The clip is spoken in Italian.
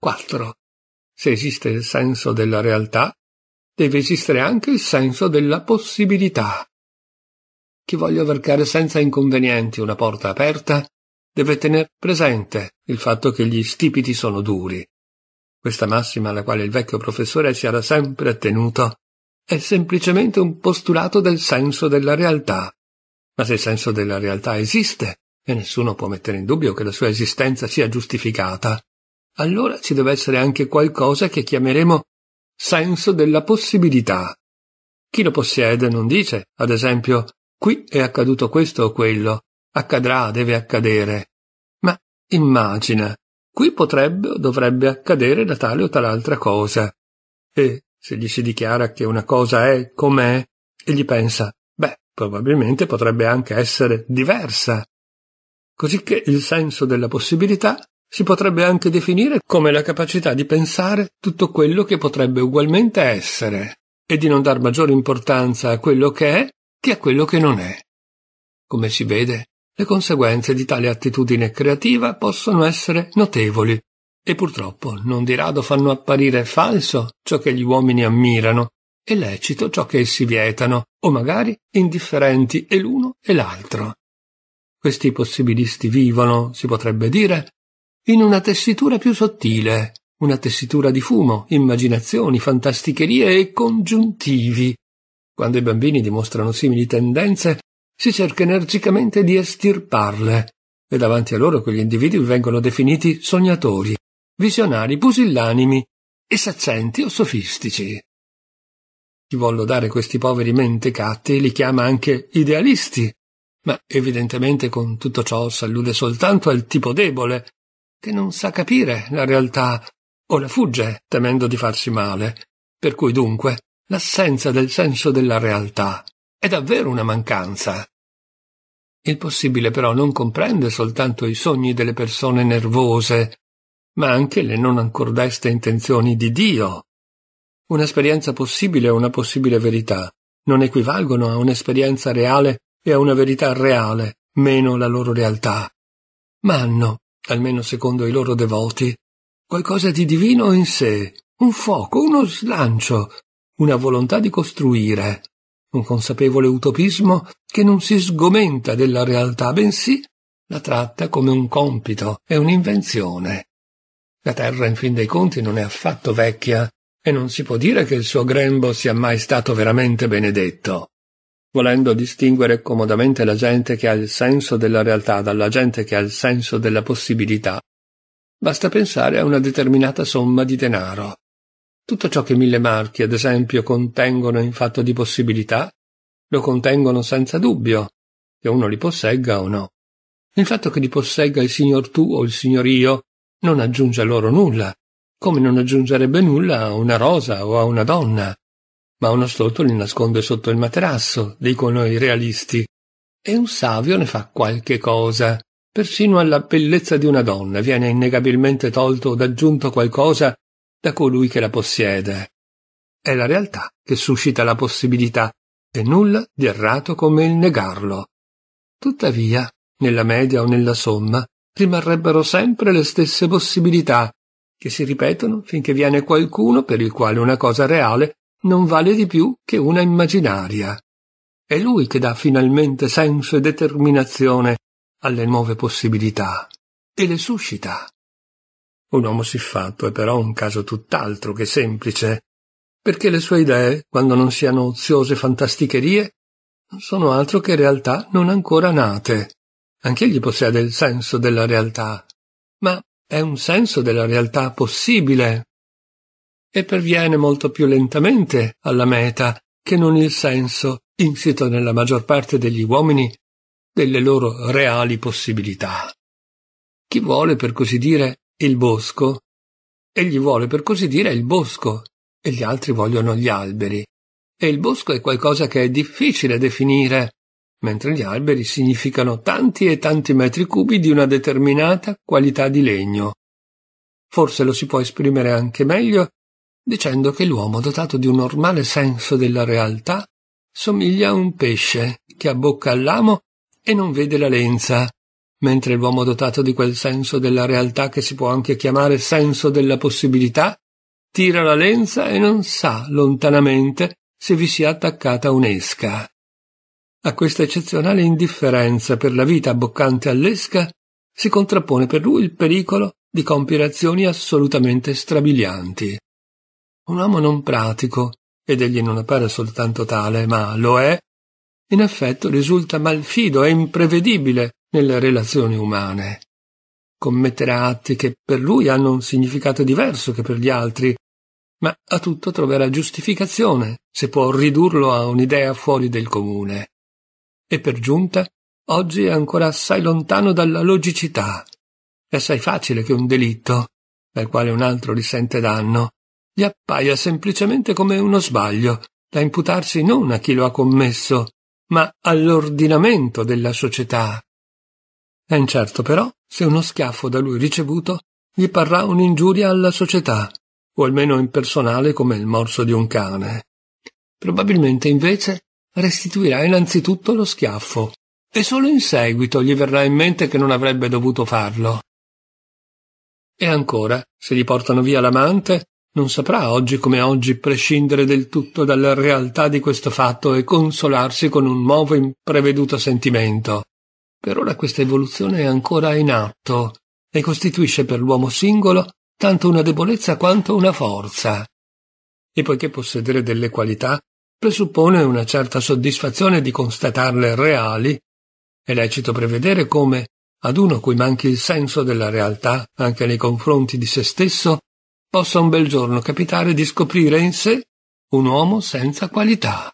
4. Se esiste il senso della realtà, deve esistere anche il senso della possibilità. Chi voglia varcare senza inconvenienti una porta aperta deve tenere presente il fatto che gli stipiti sono duri. Questa massima alla quale il vecchio professore si era sempre attenuto è semplicemente un postulato del senso della realtà. Ma se il senso della realtà esiste, e nessuno può mettere in dubbio che la sua esistenza sia giustificata, allora ci deve essere anche qualcosa che chiameremo senso della possibilità. Chi lo possiede non dice, ad esempio, qui è accaduto questo o quello, accadrà, deve accadere, ma immagina, qui potrebbe o dovrebbe accadere da tale o tal'altra cosa. E se gli si dichiara che una cosa è com'è, egli pensa, beh, probabilmente potrebbe anche essere diversa. Cosicché il senso della possibilità si potrebbe anche definire come la capacità di pensare tutto quello che potrebbe ugualmente essere e di non dar maggiore importanza a quello che è che a quello che non è. Come si vede, le conseguenze di tale attitudine creativa possono essere notevoli e purtroppo non di rado fanno apparire falso ciò che gli uomini ammirano e lecito ciò che essi vietano, o magari indifferenti e l'uno e l'altro. Questi possibilisti vivono, si potrebbe dire, in una tessitura più sottile, una tessitura di fumo, immaginazioni, fantasticherie e congiuntivi. Quando i bambini dimostrano simili tendenze, si cerca energicamente di estirparle, e davanti a loro quegli individui vengono definiti sognatori, visionari, pusillanimi, esaccenti o sofistici. Chi vuol lodare questi poveri mentecatti li chiama anche idealisti, ma evidentemente con tutto ciò s'allude soltanto al tipo debole, che non sa capire la realtà o la fugge temendo di farsi male, per cui dunque l'assenza del senso della realtà è davvero una mancanza. Il possibile però non comprende soltanto i sogni delle persone nervose, ma anche le non ancor deste intenzioni di Dio. Un'esperienza possibile o una possibile verità non equivalgono a un'esperienza reale e a una verità reale, meno la loro realtà, ma hanno almeno secondo i loro devoti, qualcosa di divino in sé, un fuoco, uno slancio, una volontà di costruire, un consapevole utopismo che non si sgomenta della realtà, bensì la tratta come un compito e un'invenzione. La terra, in fin dei conti, non è affatto vecchia e non si può dire che il suo grembo sia mai stato veramente benedetto volendo distinguere comodamente la gente che ha il senso della realtà dalla gente che ha il senso della possibilità. Basta pensare a una determinata somma di denaro. Tutto ciò che mille marchi, ad esempio, contengono in fatto di possibilità, lo contengono senza dubbio, che uno li possegga o no. Il fatto che li possegga il signor tu o il signor io non aggiunge a loro nulla, come non aggiungerebbe nulla a una rosa o a una donna, ma uno stolto li nasconde sotto il materasso, dicono i realisti, e un savio ne fa qualche cosa. Persino alla bellezza di una donna viene innegabilmente tolto od aggiunto qualcosa da colui che la possiede. È la realtà che suscita la possibilità, e nulla di errato come il negarlo. Tuttavia, nella media o nella somma, rimarrebbero sempre le stesse possibilità, che si ripetono finché viene qualcuno per il quale una cosa reale non vale di più che una immaginaria. È lui che dà finalmente senso e determinazione alle nuove possibilità e le suscita. Un uomo siffatto è però un caso tutt'altro che semplice, perché le sue idee, quando non siano oziose fantasticherie, non sono altro che realtà non ancora nate. Anch'egli possiede il senso della realtà, ma è un senso della realtà possibile, e perviene molto più lentamente alla meta che non il senso insito nella maggior parte degli uomini delle loro reali possibilità. Chi vuole, per così dire, il bosco, egli vuole, per così dire, il bosco, e gli altri vogliono gli alberi. E il bosco è qualcosa che è difficile definire, mentre gli alberi significano tanti e tanti metri cubi di una determinata qualità di legno. Forse lo si può esprimere anche meglio dicendo che l'uomo dotato di un normale senso della realtà somiglia a un pesce che abbocca all'amo e non vede la lenza, mentre l'uomo dotato di quel senso della realtà che si può anche chiamare senso della possibilità, tira la lenza e non sa lontanamente se vi sia attaccata un'esca. A questa eccezionale indifferenza per la vita abboccante all'esca si contrappone per lui il pericolo di compiere azioni assolutamente strabilianti un uomo non pratico, ed egli non appare soltanto tale, ma lo è, in effeto risulta malfido e imprevedibile nelle relazioni umane. Commetterà atti che per lui hanno un significato diverso che per gli altri, ma a tutto troverà giustificazione se può ridurlo a un'idea fuori del comune. E per giunta, oggi è ancora assai lontano dalla logicità. È assai facile che un delitto, dal quale un altro risente danno, gli appaia semplicemente come uno sbaglio, da imputarsi non a chi lo ha commesso, ma all'ordinamento della società. È incerto però se uno schiaffo da lui ricevuto gli parrà un'ingiuria alla società, o almeno impersonale come il morso di un cane. Probabilmente invece restituirà innanzitutto lo schiaffo, e solo in seguito gli verrà in mente che non avrebbe dovuto farlo. E ancora, se gli portano via l'amante, non saprà oggi come oggi prescindere del tutto dalla realtà di questo fatto e consolarsi con un nuovo impreveduto sentimento. Per ora questa evoluzione è ancora in atto e costituisce per l'uomo singolo tanto una debolezza quanto una forza. E poiché possedere delle qualità presuppone una certa soddisfazione di constatarle reali, è lecito prevedere come, ad uno cui manchi il senso della realtà anche nei confronti di se stesso, possa un bel giorno capitare di scoprire in sé un uomo senza qualità.